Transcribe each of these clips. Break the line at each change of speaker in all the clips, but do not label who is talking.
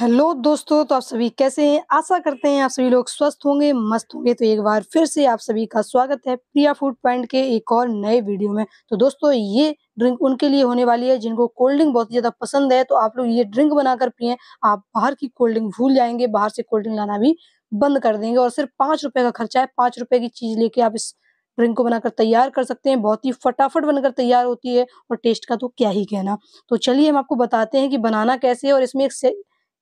hello दोस्तों तो आप सभी कैसे हैं आशा करते हैं आप सभी लोग स्वस्थ होंगे मस्त होंगे तो एक बार फिर से आप सभी का स्वागत है प्रिया फूड पॉइंट के एक और नए वीडियो में तो दोस्तों ये ड्रिंक उनके लिए होने वाली है जिनको कोल्ड ड्रिंक बहुत ज़्यादा पसंद है तो आप लोग ये ड्रिंक बनाकर पिए आप बाहर की कोल्ड ड्रिंक भूल जाएंगे बाहर से कोल्ड ड्रिंक लाना भी बंद कर देंगे और सिर्फ पांच रुपये का खर्चा है पांच रुपए की चीज़ लेके आप इस ड्रिंक को बनाकर तैयार कर सकते हैं बहुत ही फटाफट बनकर तैयार होती है और टेस्ट का तो क्या ही कहना तो चलिए हम आपको बताते हैं कि बनाना कैसे है और इसमें एक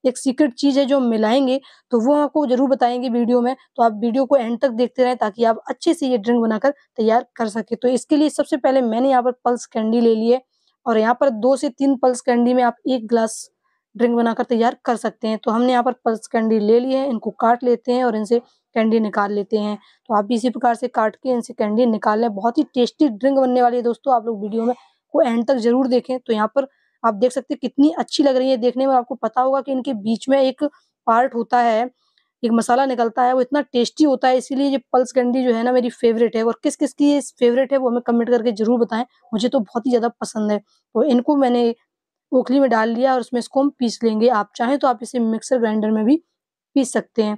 एक सीक्रेट चीज़ है जो हम मिलाएंगे तो वो आपको जरूर बताएंगे वीडियो में तो आप वीडियो को एंड तक देखते रहें ताकि आप अच्छे से ये ड्रिंक बनाकर तैयार कर सके तो इसके लिए सबसे पहले मैंने यहाँ पर पल्स कैंडी ले ली है और यहाँ पर दो से तीन पल्स कैंडी में आप एक ग्लास ड्रिंक बनाकर तैयार कर सकते हैं तो हमने यहाँ पर पल्स कैंडी ले ली है इनको काट लेते हैं और इनसे कैंडी निकाल लेते हैं तो आप भी इसी प्रकार से काट के इनसे कैंडी निकाल लें बहुत ही टेस्टी ड्रिंक बनने वाली है दोस्तों आप लोग वीडियो में को एंड तक जरूर देखें तो यहाँ पर आप देख सकते हैं कितनी अच्छी लग रही है देखने में आपको पता होगा कि इनके बीच में एक पार्ट होता है एक मसाला निकलता है वो इतना टेस्टी होता है इसीलिए ये पल्स गंडी जो है ना मेरी फेवरेट है और किस किस की फेवरेट है वो हमें कमेंट करके जरूर बताएं मुझे तो बहुत ही ज़्यादा पसंद है तो इनको मैंने ओखली में डाल लिया और उसमें इसको हम पीस लेंगे आप चाहें तो आप इसे मिक्सर ग्राइंडर में भी पीस सकते हैं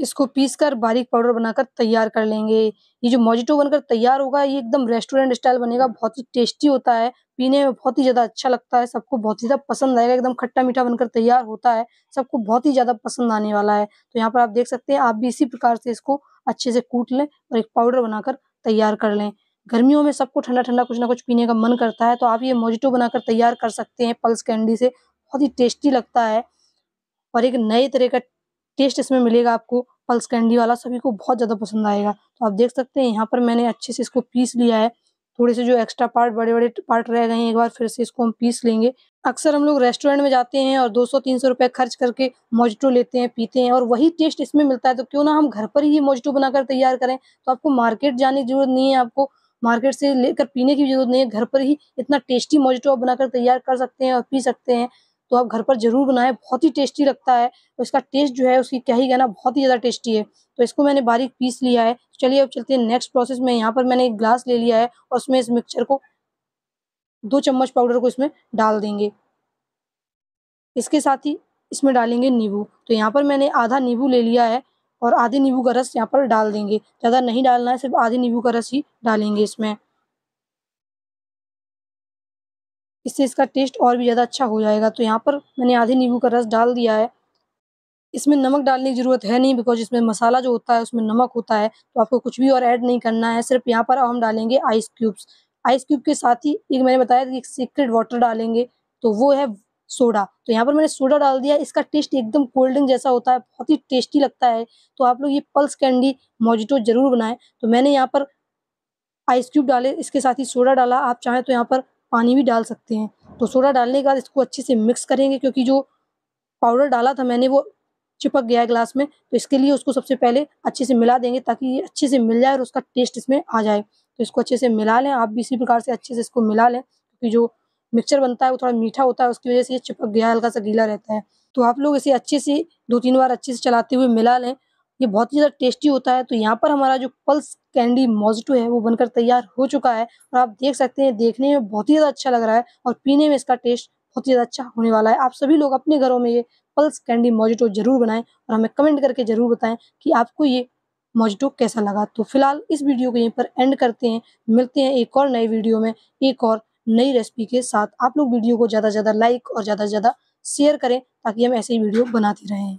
इसको पीसकर बारीक पाउडर बनाकर तैयार कर लेंगे ये जो मोजिटो बनकर तैयार होगा ये एकदम रेस्टोरेंट स्टाइल बनेगा बहुत ही टेस्टी होता है पीने में बहुत ही ज़्यादा अच्छा लगता है सबको बहुत ही ज़्यादा पसंद आएगा एकदम खट्टा मीठा बनकर तैयार होता है सबको बहुत ही ज़्यादा पसंद आने वाला है तो यहाँ पर आप देख सकते हैं आप भी इसी प्रकार से इसको अच्छे से कूट लें और एक पाउडर बनाकर तैयार कर लें गर्मियों में सबको ठंडा ठंडा कुछ ना कुछ पीने का मन करता है तो आप ये मोजिटो बनाकर तैयार कर सकते हैं पल्स कैंडी से बहुत ही टेस्टी लगता है और एक नए तरह का टेस्ट इसमें मिलेगा आपको पल्स कैंडी वाला सभी को बहुत ज़्यादा पसंद आएगा तो आप देख सकते हैं यहाँ पर मैंने अच्छे से इसको पीस लिया है थोड़े से जो एक्स्ट्रा पार्ट बड़े बड़े पार्ट रह गए हैं एक बार फिर से इसको हम पीस लेंगे अक्सर हम लोग रेस्टोरेंट में जाते हैं और 200-300 रुपए खर्च करके मोजिटो लेते हैं पीते हैं और वही टेस्ट इसमें मिलता है तो क्यों ना हम घर पर ही मोजिटो बनाकर तैयार करें तो आपको मार्केट जाने की जरूरत नहीं है आपको मार्केट से लेकर पीने की जरूरत नहीं है घर पर ही इतना टेस्टी मोजिटो आप बनाकर तैयार कर सकते हैं और पी सकते हैं तो आप घर पर जरूर बनाएं बहुत ही टेस्टी लगता है तो इसका टेस्ट जो है उसकी क्या ही कहना बहुत ही ज़्यादा टेस्टी है तो इसको मैंने बारीक पीस लिया है चलिए अब चलते हैं नेक्स्ट प्रोसेस में यहाँ पर मैंने एक ग्लास ले लिया है और उसमें इस मिक्सचर को दो चम्मच पाउडर को इसमें डाल देंगे इसके साथ ही इसमें डालेंगे नींबू तो यहाँ पर मैंने आधा नींबू ले लिया है और आधे नींबू का रस यहाँ पर डाल देंगे ज़्यादा नहीं डालना है सिर्फ आधे नींबू का रस ही डालेंगे इसमें इससे इसका टेस्ट और भी ज़्यादा अच्छा हो जाएगा तो यहाँ पर मैंने आधे नींबू का रस डाल दिया है इसमें नमक डालने की ज़रूरत है नहीं बिकॉज इसमें मसाला जो होता है उसमें नमक होता है तो आपको कुछ भी और ऐड नहीं करना है सिर्फ यहाँ पर हम डालेंगे आइस क्यूब्स आइस क्यूब के साथ ही एक मैंने बताया कि सीक्रेट वाटर डालेंगे तो वो है सोडा तो यहाँ पर मैंने सोडा डाल दिया इसका टेस्ट एकदम कोल्ड ड्रिंक जैसा होता है बहुत ही टेस्टी लगता है तो आप लोग ये पल्स कैंडी मोजिटो जरूर बनाएं तो मैंने यहाँ पर आइस क्यूब डाले इसके साथ ही सोडा डाला आप चाहें तो यहाँ पर पानी भी डाल सकते हैं तो सोडा डालने के बाद इसको अच्छे से मिक्स करेंगे क्योंकि जो पाउडर डाला था मैंने वो चिपक गया है ग्लास में तो इसके लिए उसको सबसे पहले अच्छे से मिला देंगे ताकि ये अच्छे से मिल जाए और उसका टेस्ट इसमें आ जाए तो इसको अच्छे से मिला लें आप भी इसी प्रकार से अच्छे से इसको मिला लें क्योंकि जो मिक्सचर बनता है वो थोड़ा मीठा होता है उसकी वजह से ये चिपक गया हल्का सा गीला रहता है तो आप लोग इसे अच्छे से दो तीन बार अच्छे से चलाते हुए मिला लें ये बहुत ही ज़्यादा टेस्टी होता है तो यहाँ पर हमारा जो पल्स कैंडी मोजिटो है वो बनकर तैयार हो चुका है और आप देख सकते हैं देखने में बहुत ही ज़्यादा अच्छा लग रहा है और पीने में इसका टेस्ट बहुत ही ज़्यादा अच्छा होने वाला है आप सभी लोग अपने घरों में ये पल्स कैंडी मोजिटो ज़रूर बनाएं और हमें कमेंट करके ज़रूर बताएं कि आपको ये मोजिटो कैसा लगा तो फिलहाल इस वीडियो को यहीं पर एंड करते हैं मिलते हैं एक और नई वीडियो में एक और नई रेसिपी के साथ आप लोग वीडियो को ज़्यादा से ज़्यादा लाइक और ज़्यादा से ज़्यादा शेयर करें ताकि हम ऐसे ही वीडियो बनाते रहें